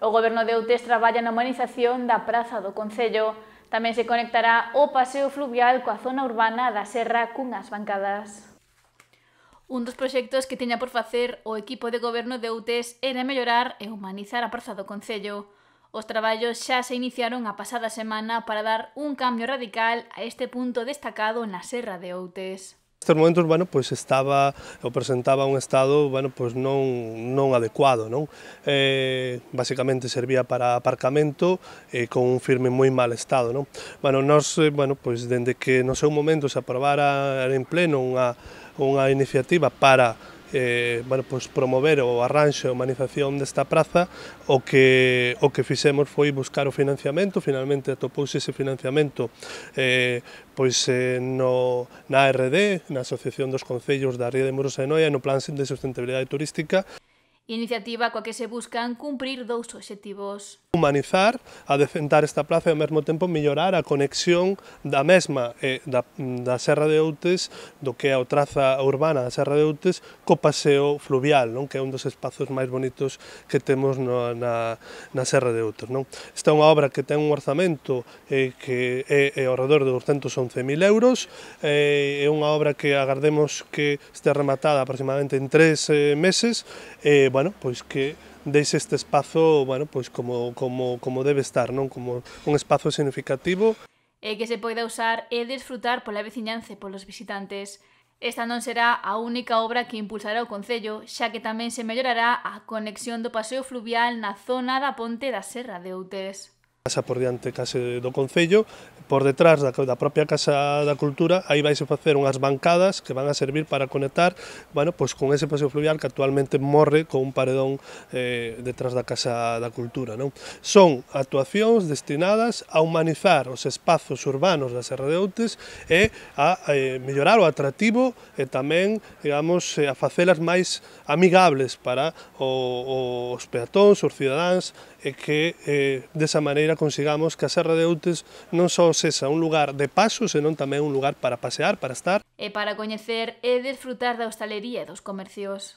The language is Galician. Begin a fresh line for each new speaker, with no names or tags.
O Goberno de Outes traballa na humanización da Praza do Concello. Tamén se conectará o paseo fluvial coa zona urbana da Serra cunhas bancadas. Un dos proxectos que teña por facer o equipo de goberno de Outes era mellorar e humanizar a Praza do Concello. Os traballos xa se iniciaron a pasada semana para dar un cambio radical a este punto destacado na Serra de Outes
momentos bueno, pois estaba ou presentaba un estado, bueno, pois non non adecuado, non? Eh, basicamente servía para aparcamento eh, con un firme moi mal estado, non? Bueno, nós, eh, bueno, pois dende que no seu momento se aprobara en pleno unha unha iniciativa para eh, bueno, pues promover o arranxo e humanización desta praza, o que, o que fixemos foi buscar o financiamento, finalmente atopouse ese financiamento eh, pois eh, no, na ARD, na Asociación dos Concellos da Ría de Muros e Noia, no Plan de Sustentabilidade Turística.
Iniciativa coa que se buscan cumprir dous obxectivos.
Humanizar, adecentar esta plaza e ao mesmo tempo mellorar a conexión da mesma eh, da, da Serra de Outes, do que é a traza urbana da Serra de Outes, co paseo fluvial, non que é un dos espazos máis bonitos que temos no, na, na Serra de Outes. Non? Esta é unha obra que ten un orzamento eh, que é, é ao redor de 211.000 euros, eh, é unha obra que agardemos que este rematada aproximadamente en tres eh, meses, eh, bueno, pois que deixe este espazo, bueno, pois como, como, como debe estar, non? Como un espazo significativo.
E eh, que se poida usar e desfrutar pola veciñanza e polos visitantes. Esta non será a única obra que impulsará o Concello, xa que tamén se mellorará a conexión do paseo fluvial na zona da ponte da Serra de Outes
casa por diante case do Concello, por detrás da, da propia Casa da Cultura, aí vais a facer unhas bancadas que van a servir para conectar bueno, pois con ese paseo fluvial que actualmente morre con un paredón eh, detrás da Casa da Cultura. Non? Son actuacións destinadas a humanizar os espazos urbanos da Serra de Outes e a eh, mellorar o atractivo e tamén, digamos, eh, a facelas máis amigables para o, os peatóns, os cidadáns, e que eh, desa maneira consigamos que a Serra de Outes non só sexa un lugar de paso, senón tamén un lugar para pasear, para estar.
E para coñecer e desfrutar da hostalería e dos comercios.